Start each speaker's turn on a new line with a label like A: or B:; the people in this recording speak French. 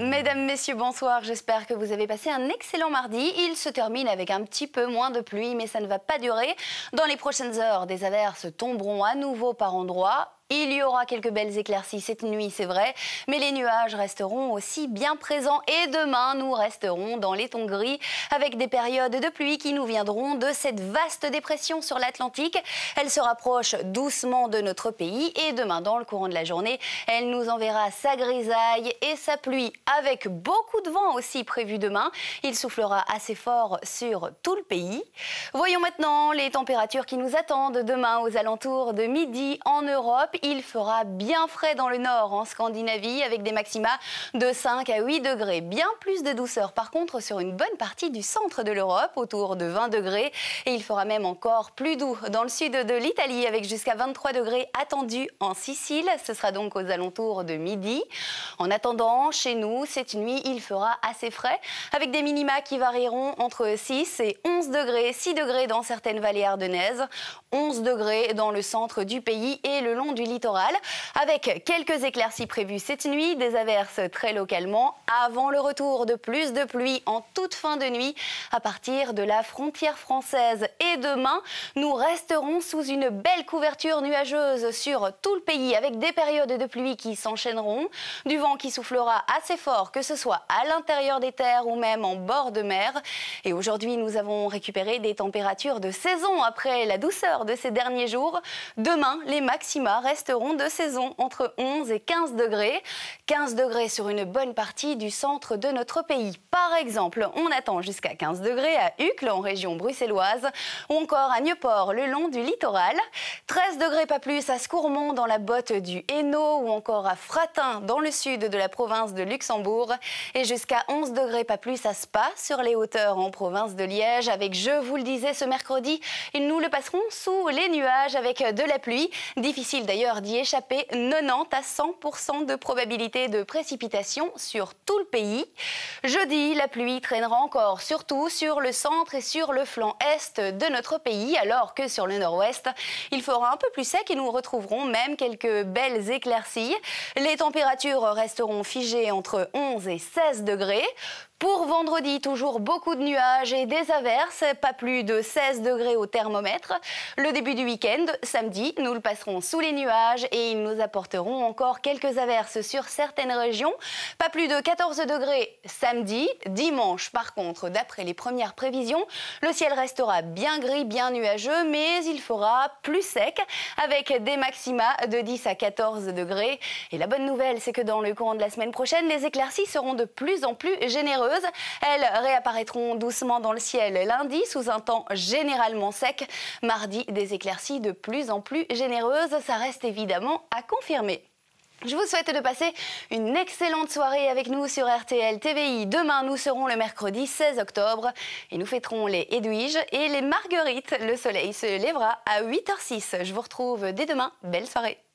A: Mesdames, Messieurs, bonsoir. J'espère que vous avez passé un excellent mardi. Il se termine avec un petit peu moins de pluie, mais ça ne va pas durer. Dans les prochaines heures, des averses tomberont à nouveau par endroits il y aura quelques belles éclaircies cette nuit, c'est vrai, mais les nuages resteront aussi bien présents. Et demain, nous resterons dans les tons gris avec des périodes de pluie qui nous viendront de cette vaste dépression sur l'Atlantique. Elle se rapproche doucement de notre pays et demain, dans le courant de la journée, elle nous enverra sa grisaille et sa pluie avec beaucoup de vent aussi prévu demain. Il soufflera assez fort sur tout le pays. Voyons maintenant les températures qui nous attendent demain aux alentours de midi en Europe il fera bien frais dans le nord, en Scandinavie, avec des maxima de 5 à 8 degrés. Bien plus de douceur, par contre, sur une bonne partie du centre de l'Europe, autour de 20 degrés. Et il fera même encore plus doux dans le sud de l'Italie, avec jusqu'à 23 degrés attendus en Sicile. Ce sera donc aux alentours de midi. En attendant, chez nous, cette nuit, il fera assez frais, avec des minima qui varieront entre 6 et 11 degrés, 6 degrés dans certaines vallées ardennaises, 11 degrés dans le centre du pays et le long du littoral, avec quelques éclaircies prévues cette nuit, des averses très localement, avant le retour de plus de pluie en toute fin de nuit à partir de la frontière française. Et demain, nous resterons sous une belle couverture nuageuse sur tout le pays, avec des périodes de pluie qui s'enchaîneront, du vent qui soufflera assez fort, que ce soit à l'intérieur des terres ou même en bord de mer. Et aujourd'hui, nous avons récupéré des températures de saison après la douceur de ces derniers jours. Demain, les maxima restent resteront de saison entre 11 et 15 degrés. 15 degrés sur une bonne partie du centre de notre pays. Par exemple, on attend jusqu'à 15 degrés à Uccle en région bruxelloise ou encore à Nieuport le long du littoral. 13 degrés pas plus à Scourmont dans la botte du Hainaut ou encore à Fratin dans le sud de la province de Luxembourg et jusqu'à 11 degrés pas plus à Spa sur les hauteurs en province de Liège avec je vous le disais ce mercredi, nous le passeront sous les nuages avec de la pluie. Difficile d'ailleurs d'y échapper, 90 à 100 de probabilité de précipitation sur tout le pays. Jeudi, la pluie traînera encore, surtout sur le centre et sur le flanc est de notre pays, alors que sur le nord-ouest, il fera un peu plus sec et nous retrouverons même quelques belles éclaircies. Les températures resteront figées entre 11 et 16 degrés. Pour vendredi, toujours beaucoup de nuages et des averses, pas plus de 16 degrés au thermomètre. Le début du week-end, samedi, nous le passerons sous les nuages et ils nous apporteront encore quelques averses sur certaines régions. Pas plus de 14 degrés samedi. Dimanche, par contre, d'après les premières prévisions, le ciel restera bien gris, bien nuageux, mais il fera plus sec avec des maxima de 10 à 14 degrés. Et la bonne nouvelle, c'est que dans le courant de la semaine prochaine, les éclaircies seront de plus en plus généreuses. Elles réapparaîtront doucement dans le ciel lundi sous un temps généralement sec. Mardi, des éclaircies de plus en plus généreuses. Ça reste évidemment à confirmer. Je vous souhaite de passer une excellente soirée avec nous sur RTL TVI. Demain, nous serons le mercredi 16 octobre et nous fêterons les Edwige et les Marguerites. Le soleil se lèvera à 8h06. Je vous retrouve dès demain. Belle soirée.